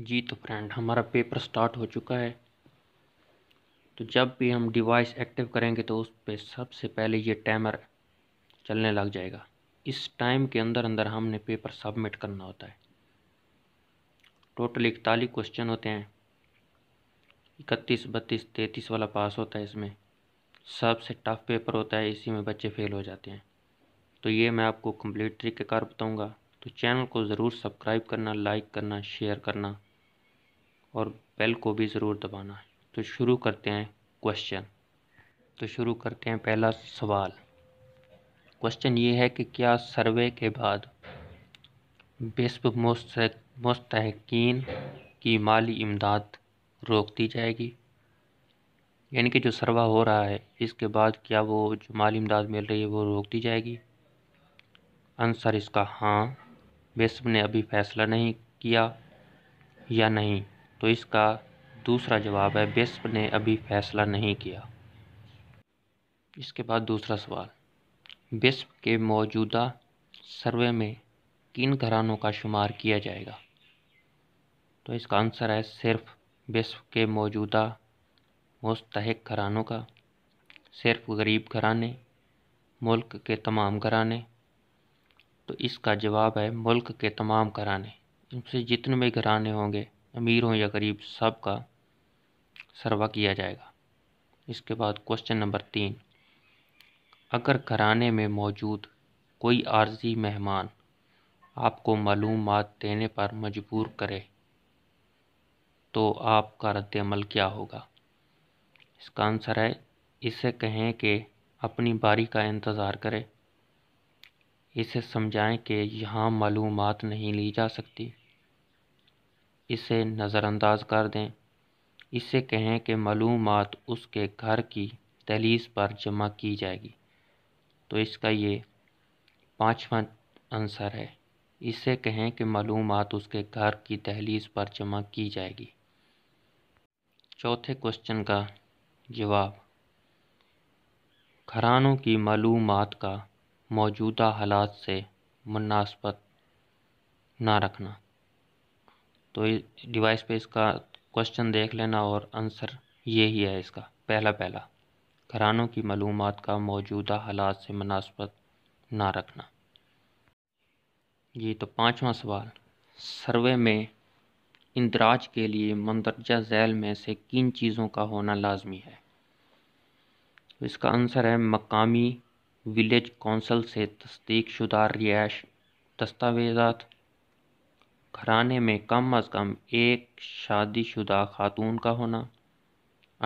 जी तो फ्रेंड हमारा paper start हो चुका है तो जब भी हम डिवाइस एक्टिव करेंगे तो उस पर सबसे पहले ये टाइमर चलने लग जाएगा इस टाइम के अंदर अंदर हमने पेपर सबमिट करना होता है टोटल इकतालीस क्वेश्चन होते हैं इकतीस बत्तीस तैंतीस वाला पास होता है इसमें सबसे टफ पेपर होता है इसी में बच्चे फेल हो जाते हैं तो ये मैं आपको तरीके तरीक़ेकार बताऊँगा तो चैनल को ज़रूर सब्सक्राइब करना लाइक करना शेयर करना और बेल को भी ज़रूर दबाना है तो शुरू करते हैं क्वेश्चन तो शुरू करते हैं पहला सवाल क्वेश्चन ये है कि क्या सर्वे के बाद विश्व मुस्तकिन की माली इमदाद रोक दी जाएगी यानी कि जो सर्वा हो रहा है इसके बाद क्या वो जो माली इमदाद मिल रही है वो रोक दी जाएगी आंसर इसका हाँ विश्व ने अभी फैसला नहीं किया या नहीं तो इसका दूसरा जवाब है बिस्प ने अभी फैसला नहीं किया इसके बाद दूसरा सवाल बिस्प के मौजूदा सर्वे में किन घरानों का शुमार किया जाएगा तो इसका आंसर है सिर्फ बिस्प के मौजूदा मुस्तक घरानों का सिर्फ गरीब घराने मुल्क के तमाम घराने तो इसका जवाब है मुल्क के तमाम घराने इनसे जितने भी घराने होंगे अमीर हों या गरीब सब का सर्वा किया जाएगा इसके बाद क्वेश्चन नंबर तीन अगर घराने में मौजूद कोई आर्जी मेहमान आपको मालूम देने पर मजबूर करे तो आपका रद्दमल क्या होगा इसका आंसर है इसे कहें कि अपनी बारी का इंतज़ार करें इसे समझाएं कि यहाँ मालूम नहीं ली जा सकती इसे नज़रअंदाज कर दें इससे कहें कि मालूम उसके घर की तहलीस पर जमा की जाएगी तो इसका ये पाँचवा आंसर है इससे कहें कि मालूम उसके घर की तहलीस पर जमा की जाएगी चौथे क्वेश्चन का जवाब घरानों की मालूम का मौजूदा हालात से मुनासबत ना रखना तो इस डिवाइस पे इसका क्वेश्चन देख लेना और आंसर ये ही है इसका पहला पहला घरानों की मालूम का मौजूदा हालात से मुनासबत ना रखना ये तो पाँचवा सवाल सर्वे में इंदराज के लिए मंदरजा झैल में से किन चीज़ों का होना लाजमी है तो इसका आंसर है मकामी विलेज कौंसल से तस्दीक शुदा रिहायश दस्तावेज़ात घराने में कम अज़ कम एक शादीशुदा खातून का होना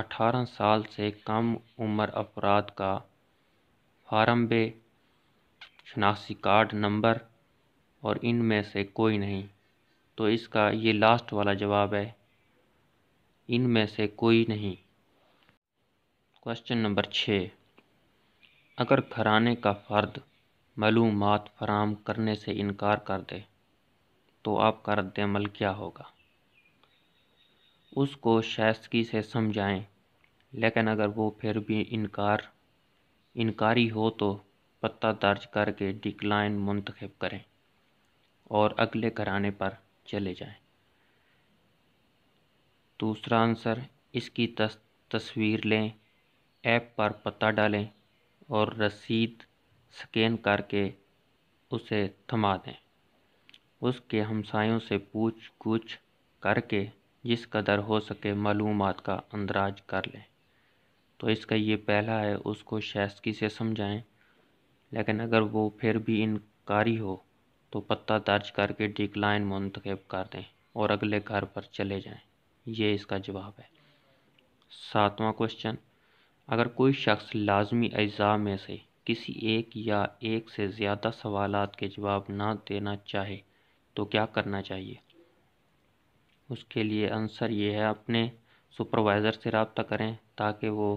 अठारह साल से कम उम्र अफराद का फार्म बे शनासी कार्ड नंबर और इन में से कोई नहीं तो इसका ये लास्ट वाला जवाब है इन में से कोई नहीं क्वेश्चन नंबर छः अगर घराने का फ़र्द मलूमात फराम करने से इनकार कर दे तो आपका रद्दमल क्या होगा उसको शायस्तगी से समझाएं लेकिन अगर वो फिर भी इनकार इनकारी हो तो पत्ता दर्ज करके डिक्लाइन मुंतखब करें और अगले कराने पर चले जाएं। दूसरा आंसर इसकी तस, तस्वीर लें ऐप पर पता डालें और रसीद स्कैन करके उसे थमा दें उसके हमसायों से पूछ गूछ करके जिस कदर हो सके मालूम का अंदराज कर लें तो इसका ये पहला है उसको शायस्की से समझाएं लेकिन अगर वो फिर भी इनकारी हो तो पत्ता दर्ज करके डिक्लाइन मंतखब कर दें और अगले घर पर चले जाएं ये इसका जवाब है सातवां क्वेश्चन अगर कोई शख्स लाजमी अज्जा में से किसी एक या एक से ज़्यादा सवाल के जवाब ना देना चाहे तो क्या करना चाहिए उसके लिए आंसर ये है अपने सुपरवाइज़र से रबता करें ताकि वो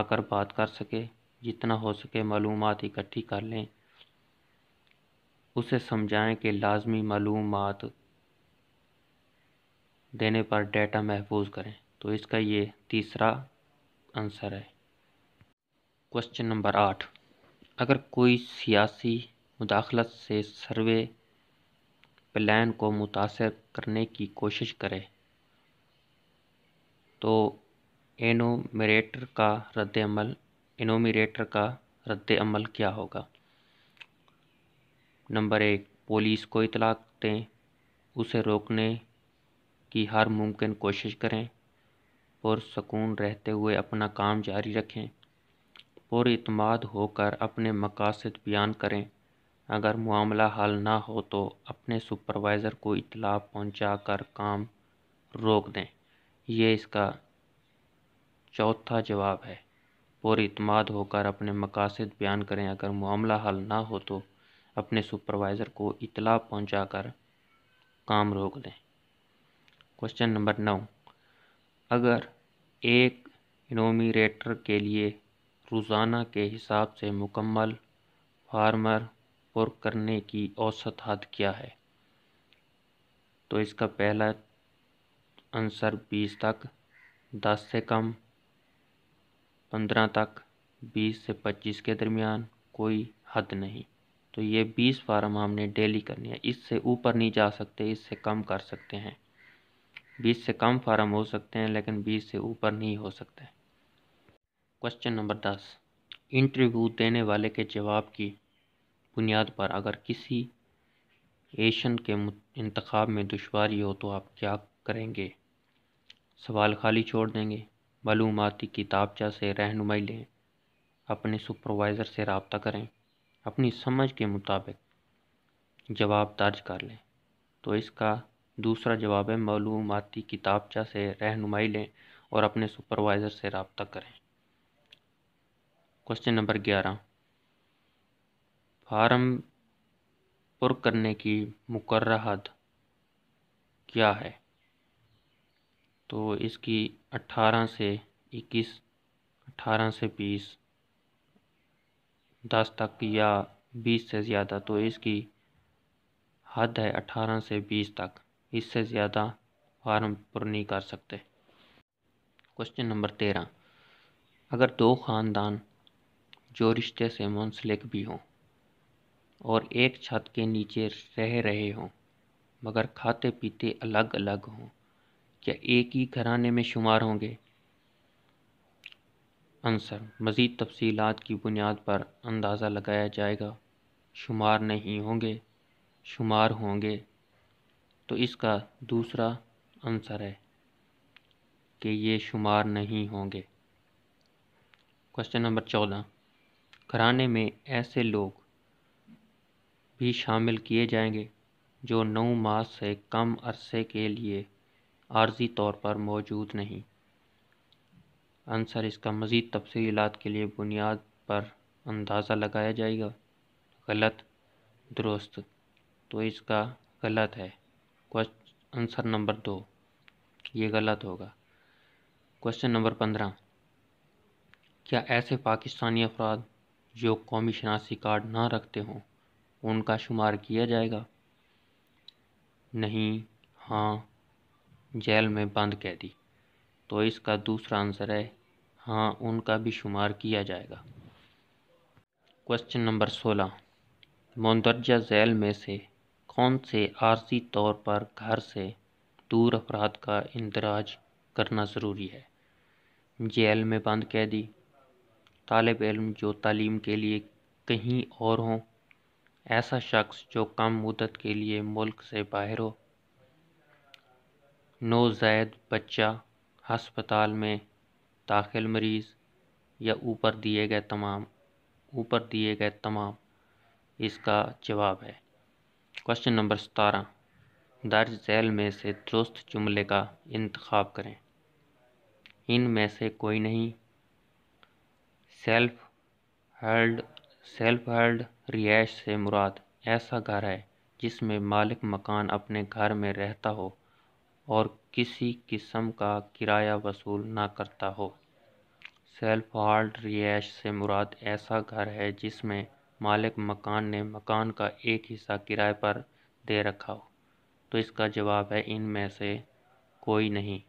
आकर बात कर सके जितना हो सके मालूम इकट्ठी कर लें उसे समझाएं कि लाजमी मालूम देने पर डेटा महफूज करें तो इसका ये तीसरा आंसर है क्वेश्चन नंबर आठ अगर कोई सियासी मुदाखलत से सर्वे प्लान को मुतासर करने की कोशिश करें तो एनोमरेटर का रद्द इनोमरेटर का रद्दमल क्या होगा नंबर एक पुलिस को इतलाक दें उसे रोकने की हर मुमकिन कोशिश करें और सुकून रहते हुए अपना काम जारी रखें और इतमाद होकर अपने मकासद बयान करें अगर मामला हल ना हो तो अपने सुपरवाइजर को इतला पहुंचा कर काम रोक दें यह इसका चौथा जवाब है पुरमाद होकर अपने मकासद बयान करें अगर मामला हल ना हो तो अपने सुपरवाइज़र को इतला पहुँचा कर काम रोक दें क्वेश्चन नंबर नौ अगर एक इनोमीरेटर के लिए रोज़ाना के हिसाब से मुकम्मल फार्मर और करने की औसत हद क्या है तो इसका पहला आंसर बीस तक दस से कम पंद्रह तक बीस से पच्चीस के दरमियान कोई हद नहीं तो ये बीस फार्म हमने डेली करनी है इससे ऊपर नहीं जा सकते इससे कम कर सकते हैं बीस से कम फार्म हो सकते हैं लेकिन बीस से ऊपर नहीं हो सकते क्वेश्चन नंबर दस इंटरव्यू देने वाले के जवाब की बुनियाद पर अगर किसी एशन के इंतखब में दुशारी हो तो आप क्या करेंगे सवाल खाली छोड़ देंगे मलूमती किताबचा से रहनुमाई लें अपने सुपरवाइज़र से रबता करें अपनी समझ के मुताबिक जवाब दर्ज कर लें तो इसका दूसरा जवाब है मलूमती किताबचा से रहनुमाई लें और अपने सुपरवाइज़र से रबता करें क्वेश्चन नंबर ग्यारह फार्म पुर करने की मुकर हद क्या है तो इसकी 18 से 21 18 से 20 10 तक या 20 से ज़्यादा तो इसकी हद है 18 से 20 तक इससे ज़्यादा फार्म पुर नहीं कर सकते क्वेश्चन नंबर तेरह अगर दो ख़ानदान जो रिश्ते से मुंसलिक भी हों और एक छत के नीचे रह रहे हों मगर खाते पीते अलग अलग हों क्या एक ही घराने में शुमार होंगे आंसर मज़ीद तफसीलात की बुनियाद पर अंदाज़ा लगाया जाएगा शुमार नहीं होंगे शुमार होंगे तो इसका दूसरा आंसर है कि ये शुमार नहीं होंगे क्वेश्चन नंबर चौदह घराने में ऐसे लोग भी शामिल किए जाएंगे जो नौ माह से कम अरसे के लिए आर्जी तौर पर मौजूद नहीं आंसर इसका मज़ीद तफसीलात के लिए बुनियाद पर अंदाज़ा लगाया जाएगा गलत दुरुस्त तो इसका गलत है आंसर नंबर दो ये गलत होगा क्वेश्चन नंबर पंद्रह क्या ऐसे पाकिस्तानी अफराद जो कौमी शनासी कार्ड ना रखते हों उनका शुमार किया जाएगा नहीं हाँ जेल में बंद कैदी तो इसका दूसरा आंसर है हाँ उनका भी शुमार किया जाएगा क्वेश्चन नंबर सोलह मंदरजा जेल में से कौन से आरसी तौर पर घर से दूर अफराद का इंदराज करना ज़रूरी है जेल में बंद कैदी तालब इलम जो तालीम के लिए कहीं और हों ऐसा शख्स जो कम मुदत के लिए मुल्क से बाहर हो नोज़ैद बच्चा हस्पताल में दाखिल मरीज़ या ऊपर दिए गए तमाम ऊपर दिए गए तमाम इसका जवाब है क्वेश्चन नंबर सतारह दर्ज जैल में से दुरुस्त जुमले का इंतखब करें इन में से कोई नहीं सेल्फ हेल्ड सेल्फ हेल्ड रिहाइश से मुराद ऐसा घर है जिसमें मालिक मकान अपने घर में रहता हो और किसी किस्म का किराया वसूल ना करता हो सेल्फ हेल्ड रिहाइश से मुराद ऐसा घर है जिसमें मालिक मकान ने मकान का एक हिस्सा किराए पर दे रखा हो तो इसका जवाब है इनमें से कोई नहीं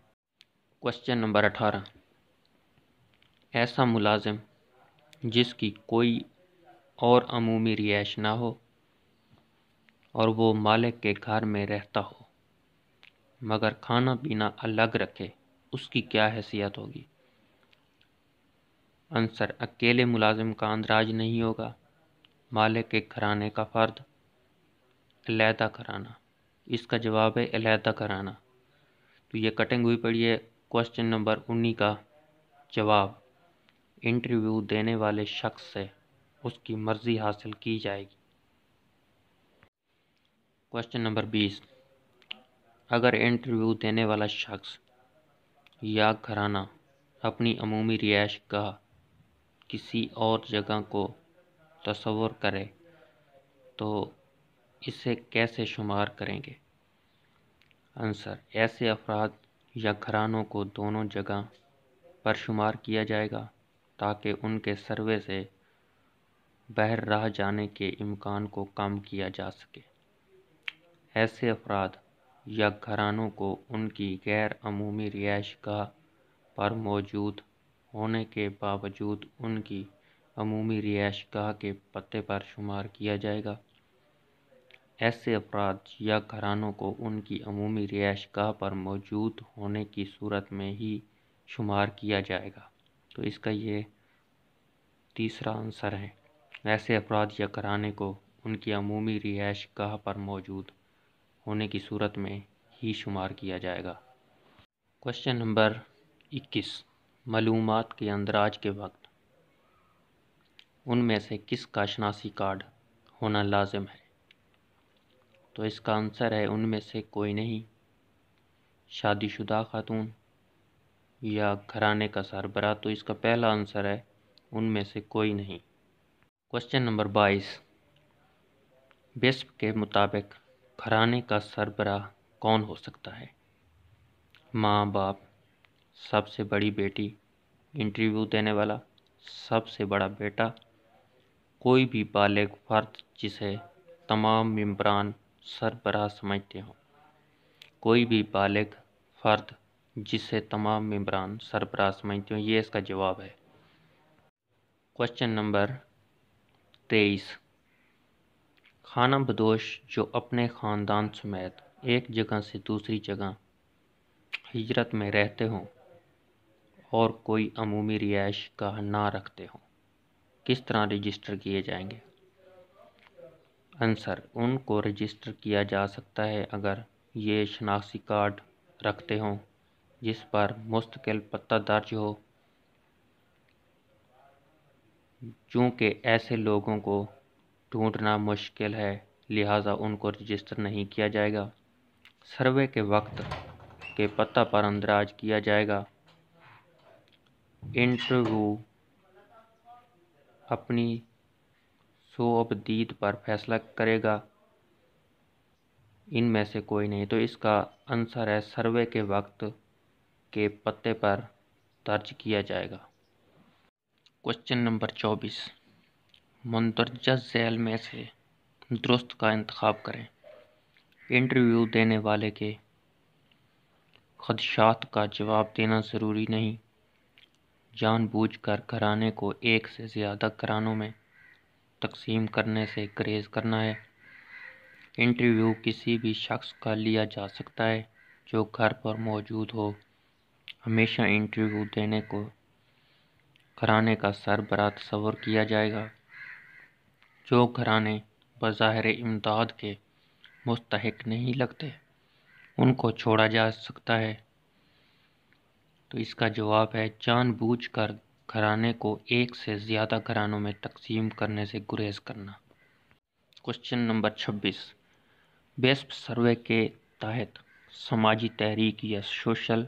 क्वेश्चन नंबर अठारह ऐसा मुलाजिम जिसकी कोई और अमूमी रिहाइश ना हो और वो मालिक के घर में रहता हो मगर खाना पीना अलग रखे उसकी क्या हैसियत होगी अंसर अकेले मुलाजिम का अंदराज नहीं होगा मालिक के घराने का फ़र्द अलहदा कराना इसका जवाब है अलहदा कराना तो ये कटिंग हुई पड़ी है क्वेश्चन नंबर उन्नीस का जवाब इंटरव्यू देने वाले शख्स से उसकी मर्ज़ी हासिल की जाएगी क्वेश्चन नंबर बीस अगर इंटरव्यू देने वाला शख्स या घराना अपनी अमूमी रिहाइश का किसी और जगह को तस्वर करे तो इसे कैसे शुमार करेंगे आंसर ऐसे अफराद या घरानों को दोनों जगह पर शुमार किया जाएगा ताकि उनके सर्वे से रह जाने के इम्कान को कम किया जा सके ऐसे अफराद या घरानों को उनकी गैर अमूमी रिहाइश गाह पर मौजूद होने के बावजूद उनकी अमूमी रिहाइश गाह के पते पर शुमार किया जाएगा ऐसे अफराद या घरानों को उनकी अमूमी रिहाइश गाह पर मौजूद होने की सूरत में ही शुमार किया जाएगा तो इसका ये तीसरा आंसर है ऐसे अफराद या कराने को उनकी अमूमी रिहाइश गह पर मौजूद होने की सूरत में ही शुमार किया जाएगा क्वेश्चन नंबर 21 मलूम के अंदराज के वक्त उनमें से किस का शनासी कार्ड होना लाजम है तो इसका आंसर है उनमें से कोई नहीं शादीशुदा खातून या घराने का सरबरा तो इसका पहला आंसर है उनमें से कोई नहीं क्वेश्चन नंबर बाईस विश्व के मुताबिक घराने का सरबराह कौन हो सकता है माँ बाप सबसे बड़ी बेटी इंटरव्यू देने वाला सबसे बड़ा बेटा कोई भी बालिग फर्द जिसे तमाम मम्बरान सरबराह समझते हों कोई भी बालिग फर्द जिससे तमाम मम्बरान सरपरास समझते हूँ ये इसका जवाब है क्वेश्चन नंबर तेईस खाना बदोश जो अपने ख़ानदान समेत एक जगह से दूसरी जगह हिजरत में रहते हों और कोई अमूमी रिहाइश का ना रखते हों किस तरह रजिस्टर किए जाएंगे आंसर उनको रजिस्टर किया जा सकता है अगर ये शनाख्ती कार्ड रखते हों जिस पर मुस्तकिल पत्ता दर्ज हो चूँकि ऐसे लोगों को ढूंढना मुश्किल है लिहाजा उनको रजिस्टर नहीं किया जाएगा सर्वे के वक्त के पत्ता पर अंदराज किया जाएगा इंटरव्यू अपनी सोअबदीद पर फैसला करेगा इनमें से कोई नहीं तो इसका आंसर है सर्वे के वक्त के पते पर दर्ज किया जाएगा क्वेश्चन नंबर चौबीस मंदरजा जैल में से दुरुस्त का इंतखब करें इंटरव्यू देने वाले के खदशात का जवाब देना ज़रूरी नहीं जानबूझकर कराने को एक से ज़्यादा करानों में तकसीम करने से ग्रेज़ करना है इंटरव्यू किसी भी शख्स का लिया जा सकता है जो घर पर मौजूद हो हमेशा इंटरव्यू देने को घराने का सरबरा तस्वर किया जाएगा जो घराने बज़ाहिर इमदाद के मुस्तक नहीं लगते उनको छोड़ा जा सकता है तो इसका जवाब है जानबूझकर घराने को एक से ज़्यादा घरानों में तकसीम करने से गुरेज करना क्वेश्चन नंबर छब्बीस बेस्प सर्वे के तहत समाजी तहरीक या सोशल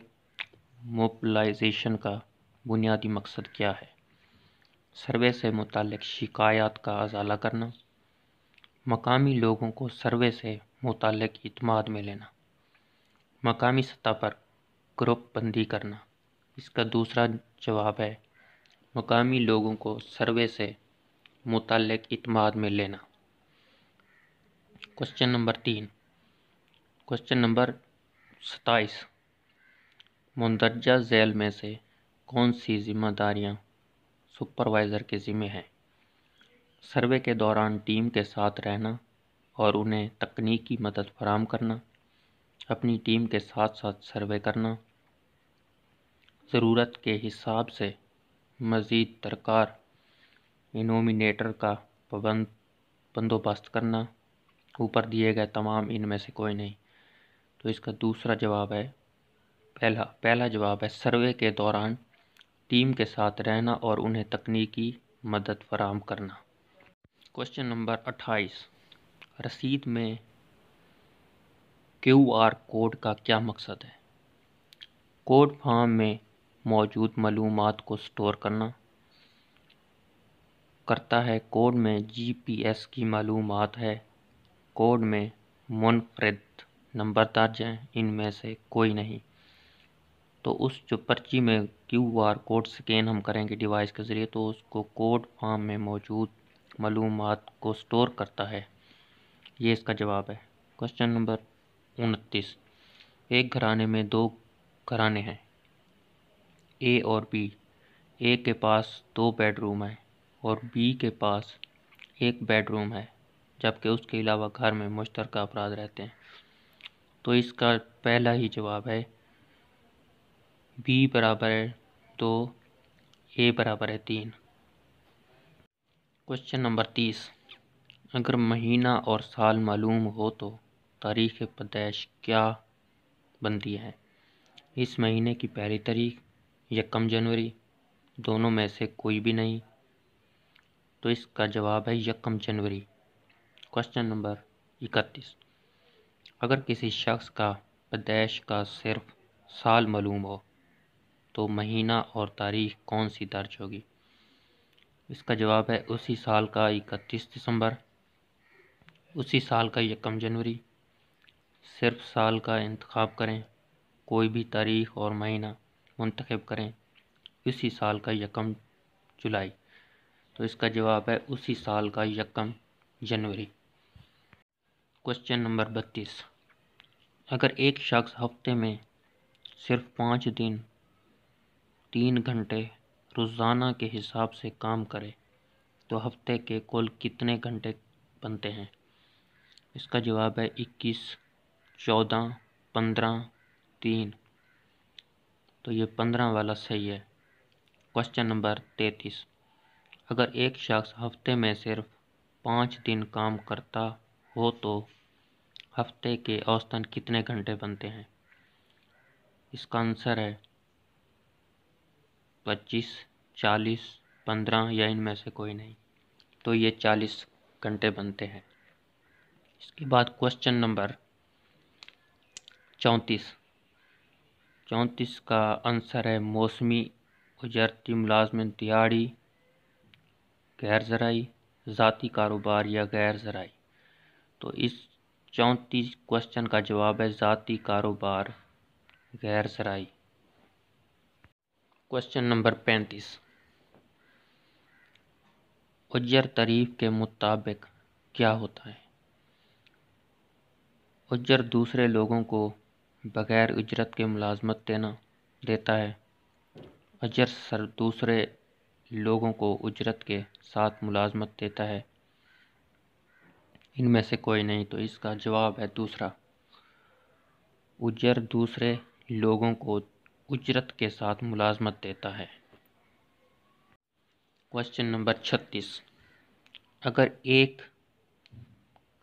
मोबलाइजेशन का बुनियादी मकसद क्या है सर्वे से मुतल शिकायत का अजाला करना मकामी लोगों को सर्वे से मुतल इतमाद में लेना मकामी सतह पर ग्रुप बंदी करना इसका दूसरा जवाब है मकामी लोगों को सर्वे से मुतल इतमाद में लेना क्वेश्चन नंबर तीन क्वेश्चन नंबर सत्ताईस मंदरजा जेल में से कौन सी जिम्मेदारियां सुपरवाइज़र के ज़िम्मे हैं सर्वे के दौरान टीम के साथ रहना और उन्हें तकनीकी मदद फराम करना अपनी टीम के साथ साथ सर्वे करना ज़रूरत के हिसाब से मज़ीद दरकार इनोमिनेटर का पबंद बंदोबस्त करना ऊपर दिए गए तमाम इनमें से कोई नहीं तो इसका दूसरा जवाब है पहला पहला जवाब है सर्वे के दौरान टीम के साथ रहना और उन्हें तकनीकी मदद फराम करना क्वेश्चन नंबर अट्ठाईस रसीद में क्यू आर कोड का क्या मकसद है कोड फार्म में मौजूद मालूम को स्टोर करना करता है कोड में जीपीएस की मालूम है कोड में मुनफरद नंबर दर्ज हैं इनमें से कोई नहीं तो उस जो पर्ची में क्यू आर कोड स्कैन हम करेंगे डिवाइस के ज़रिए तो उसको कोड फॉर्म में मौजूद मालूम को स्टोर करता है ये इसका जवाब है क्वेश्चन नंबर उनतीस एक घराने में दो घराने हैं ए और बी ए के पास दो बेडरूम हैं और बी के पास एक बेडरूम है जबकि उसके अलावा घर में मुश्तरक अफराद रहते हैं तो इसका पहला ही जवाब है b बराबर है दो तो ए बराबर है तीन क्वेश्चन नंबर तीस अगर महीना और साल मालूम हो तो तारीख पदैश क्या बनती है इस महीने की पहली तारीख यकम जनवरी दोनों में से कोई भी नहीं तो इसका जवाब है यकम जनवरी क्वेश्चन नंबर इकतीस अगर किसी शख्स का पैदाइश का सिर्फ साल मालूम हो तो महीना और तारीख कौन सी दर्ज होगी इसका जवाब है उसी साल का इकतीस दिसंबर उसी साल का यकम जनवरी सिर्फ साल का इंतखब करें कोई भी तारीख और महीना मंतखब करें इसी साल का यकम जुलाई तो इसका जवाब है उसी साल का यकम जनवरी क्वेश्चन नंबर बत्तीस अगर एक शख्स हफ्ते में सिर्फ पाँच दिन तीन घंटे रोज़ाना के हिसाब से काम करें तो हफ्ते के कुल कितने घंटे बनते हैं इसका जवाब है इक्कीस चौदह पंद्रह तीन तो ये पंद्रह वाला सही है क्वेश्चन नंबर तैतीस अगर एक शख्स हफ्ते में सिर्फ पाँच दिन काम करता हो तो हफ्ते के औसतन कितने घंटे बनते हैं इसका आंसर है पच्चीस चालीस पंद्रह या इनमें से कोई नहीं तो ये चालीस घंटे बनते हैं इसके बाद क्वेश्चन नंबर चौंतीस चौंतीस का आंसर है मौसमी उजरती मुलाजमत दिहाड़ी गैर ज़राई ज़ाती कारोबार या गैर ज़राई तो इस चौंतीस क्वेश्चन का जवाब है ज़ाती कारोबार गैर ज़राई क्वेश्चन नंबर पैंतीस उजर तरीफ़ के मुताबिक क्या होता है उजर दूसरे लोगों को बग़ैर उजरत के मुलाजमत देना देता है उजर सर दूसरे लोगों को उजरत के साथ मुलाजमत देता है इनमें से कोई नहीं तो इसका जवाब है दूसरा उजर दूसरे लोगों को उजरत के साथ मुलाजमत देता है क्वेश्चन नंबर छत्तीस अगर एक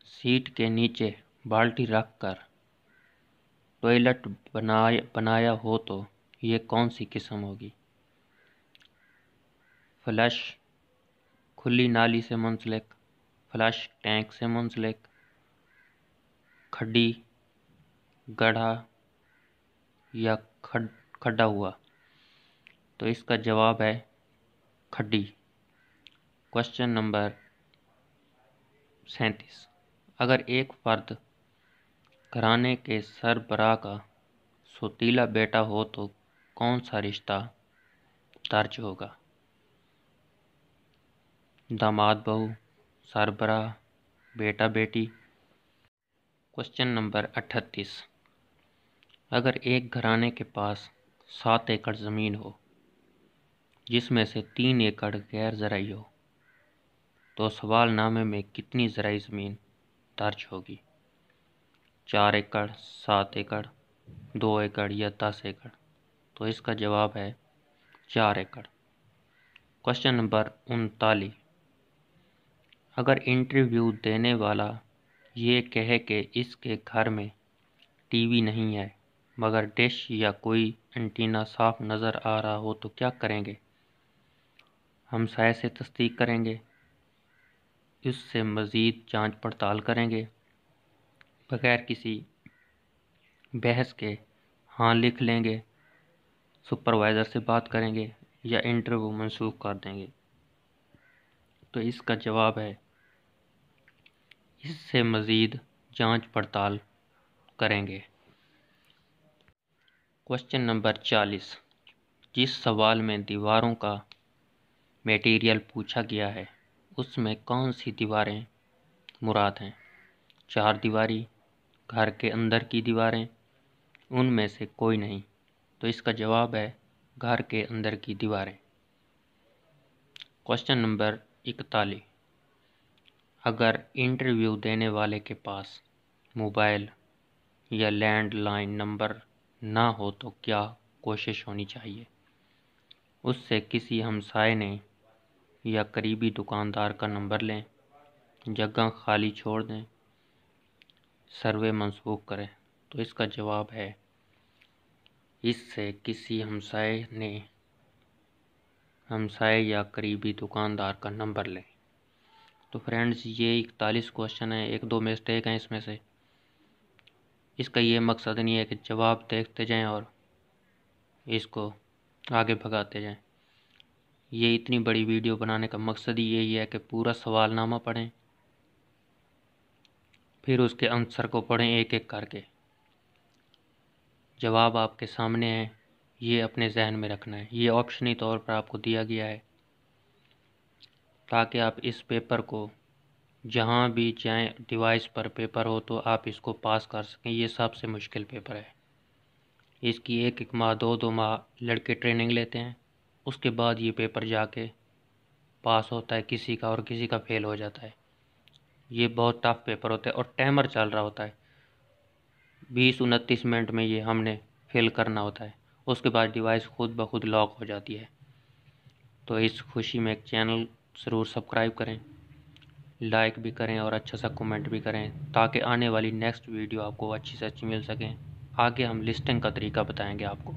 सीट के नीचे बाल्टी रख कर टॉयलेट बनाया बनाया हो तो ये कौन सी किस्म होगी फ्लश खुली नाली से मुंसलिक फ्लश टैंक से मुंसलिक खड्डी गढ़ा या खड खड्डा हुआ तो इसका जवाब है खड्डी क्वेश्चन नंबर सैंतीस अगर एक फर्द घराने के सरबराह का सोतीला बेटा हो तो कौन सा रिश्ता दर्ज होगा दामाद बहू सरबराह बेटा बेटी क्वेश्चन नंबर अठतीस अगर एक घराने के पास सात एकड़ ज़मीन हो जिसमें से तीन एकड़ गैर ज़राई हो तो सवालनामे में कितनी ज़राई ज़मीन दर्ज होगी चार एकड़ सात एकड़ दो एकड़ या दस एकड़ तो इसका जवाब है चार एकड़ क्वेश्चन नंबर उनतालीस अगर इंटरव्यू देने वाला ये कहे कि इसके घर में टीवी नहीं है मगर डिश या कोई एंटीना साफ नज़र आ रहा हो तो क्या करेंगे हम साय से तस्दीक करेंगे इससे मज़ीद जांच पड़ताल करेंगे बग़ैर किसी बहस के हाँ लिख लेंगे सुपरवाइज़र से बात करेंगे या इंटरव्यू मनसूख कर देंगे तो इसका जवाब है इससे मज़ीद जांच पड़ताल करेंगे क्वेश्चन नंबर चालीस जिस सवाल में दीवारों का मटेरियल पूछा गया है उसमें कौन सी दीवारें मुराद हैं चार दीवारी घर के अंदर की दीवारें उनमें से कोई नहीं तो इसका जवाब है घर के अंदर की दीवारें क्वेश्चन नंबर इकतालीस अगर इंटरव्यू देने वाले के पास मोबाइल या लैंडलाइन नंबर ना हो तो क्या कोशिश होनी चाहिए उससे किसी हमसाए ने या करीबी दुकानदार का नंबर लें जगह खाली छोड़ दें सर्वे मंसूख करें तो इसका जवाब है इससे किसी हमसाए ने हमसाए या करीबी दुकानदार का नंबर लें तो फ्रेंड्स ये इकतालीस क्वेश्चन है एक दो मिस्टेक हैं इसमें से इसका ये मकसद नहीं है कि जवाब देखते जाएं और इसको आगे भगाते जाएं ये इतनी बड़ी वीडियो बनाने का मकसद ही यही है कि पूरा सवालनामा पढ़ें फिर उसके आंसर को पढ़ें एक एक करके जवाब आपके सामने है ये अपने जहन में रखना है ये ऑप्शनी तौर पर आपको दिया गया है ताकि आप इस पेपर को जहाँ भी चाहे डिवाइस पर पेपर हो तो आप इसको पास कर सकें ये सबसे मुश्किल पेपर है इसकी एक एक माह दो दो माह लड़के ट्रेनिंग लेते हैं उसके बाद ये पेपर जाके पास होता है किसी का और किसी का फेल हो जाता है ये बहुत टफ पेपर होता है और टाइमर चल रहा होता है बीस उनतीस मिनट में ये हमने फेल करना होता है उसके बाद डिवाइस खुद ब खुद लॉक हो जाती है तो इस खुशी में एक चैनल ज़रूर सब्सक्राइब करें लाइक भी करें और अच्छा सा कमेंट भी करें ताकि आने वाली नेक्स्ट वीडियो आपको अच्छी से अच्छी मिल सके आगे हम लिस्टिंग का तरीका बताएंगे आपको